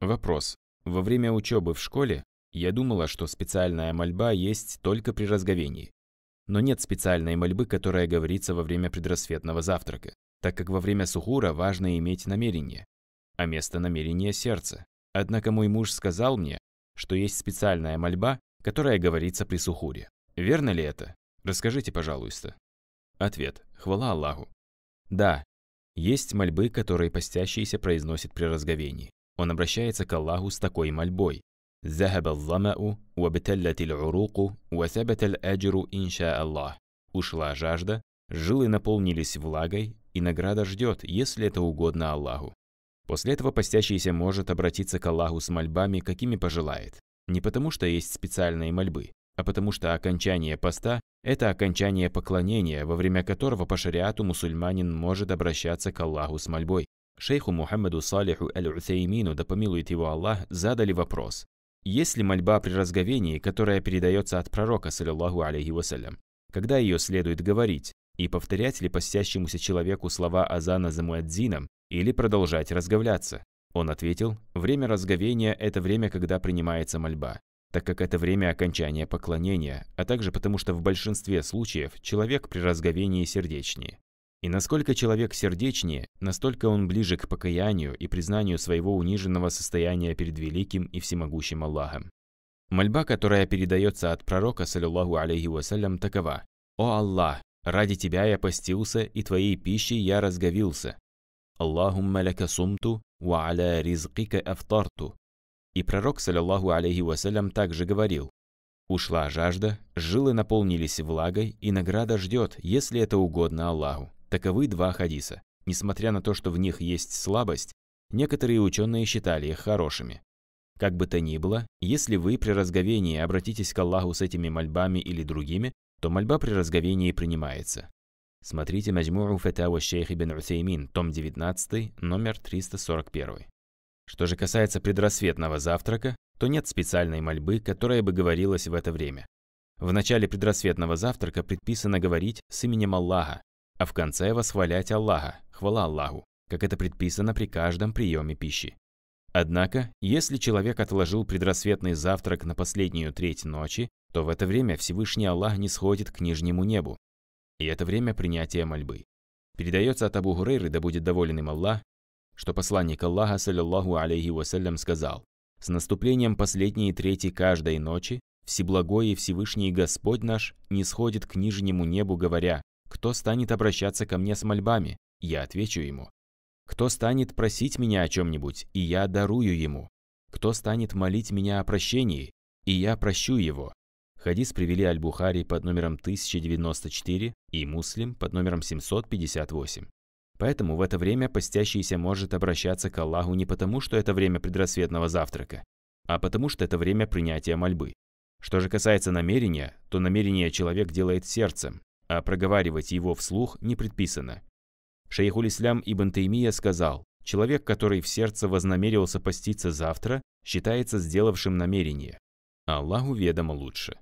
Вопрос. Во время учебы в школе я думала, что специальная мольба есть только при разговении. Но нет специальной мольбы, которая говорится во время предрассветного завтрака, так как во время сухура важно иметь намерение, а место намерения – сердце. Однако мой муж сказал мне, что есть специальная мольба, которая говорится при сухуре. Верно ли это? Расскажите, пожалуйста. Ответ. Хвала Аллаху. Да, есть мольбы, которые постящиеся произносят при разговении. Он обращается к Аллаху с такой мольбой. «Захаба ламау, вабталлатиль уруку, васабаталь аджиру, инша Аллах». Ушла жажда, жилы наполнились влагой, и награда ждет, если это угодно Аллаху. После этого постящийся может обратиться к Аллаху с мольбами, какими пожелает. Не потому, что есть специальные мольбы, а потому что окончание поста – это окончание поклонения, во время которого по шариату мусульманин может обращаться к Аллаху с мольбой. Шейху Мухаммаду Салиху Аль-Утеймину, да помилует его Аллах, задали вопрос. Есть ли мольба при разговении, которая передается от пророка, саллиллаху алейхи вассалям? Когда ее следует говорить? И повторять ли постящемуся человеку слова азана за муадзином или продолжать разговляться? Он ответил, время разговения – это время, когда принимается мольба, так как это время окончания поклонения, а также потому, что в большинстве случаев человек при разговении сердечнее. И насколько человек сердечнее, настолько он ближе к покаянию и признанию своего униженного состояния перед великим и всемогущим Аллахом. Мольба, которая передается от пророка, саллиллаху алейхи вассалям, такова. «О Аллах, ради Тебя я постился, и Твоей пищей я разговился. Аллахумма ляка сумту, ва аля ризкика афтарту». И пророк, саллиллаху алейхи вассалям, также говорил. Ушла жажда, жилы наполнились влагой, и награда ждет, если это угодно Аллаху. Таковы два хадиса. Несмотря на то, что в них есть слабость, некоторые ученые считали их хорошими. Как бы то ни было, если вы при разговении обратитесь к Аллаху с этими мольбами или другими, то мольба при разговении принимается. Смотрите Маджмуру Фетава Шейх Ибн Усеймин, том 19, номер 341. Что же касается предрассветного завтрака, то нет специальной мольбы, которая бы говорилась в это время. В начале предрассветного завтрака предписано говорить с именем Аллаха, а в конце восхвалять Аллаха, хвала Аллаху, как это предписано при каждом приеме пищи. Однако, если человек отложил предрассветный завтрак на последнюю треть ночи, то в это время Всевышний Аллах не сходит к нижнему небу. И это время принятия мольбы. Передается от Абу Гурейры, да будет доволен им Аллах, что посланник Аллаха, саллиллаху алейхи вассалям, сказал, «С наступлением последней трети каждой ночи Всеблагой и Всевышний Господь наш не сходит к нижнему небу, говоря, кто станет обращаться ко мне с мольбами? Я отвечу ему. Кто станет просить меня о чем-нибудь, и я дарую ему? Кто станет молить меня о прощении, и я прощу его? Хадис привели Аль-Бухари под номером 1094 и Муслим под номером 758. Поэтому в это время постящийся может обращаться к Аллаху не потому, что это время предрассветного завтрака, а потому, что это время принятия мольбы. Что же касается намерения, то намерение человек делает сердцем, а проговаривать его вслух не предписано. Шейхулислям Ибн Теймия сказал, человек, который в сердце вознамерился поститься завтра, считается сделавшим намерение. Аллаху ведомо лучше.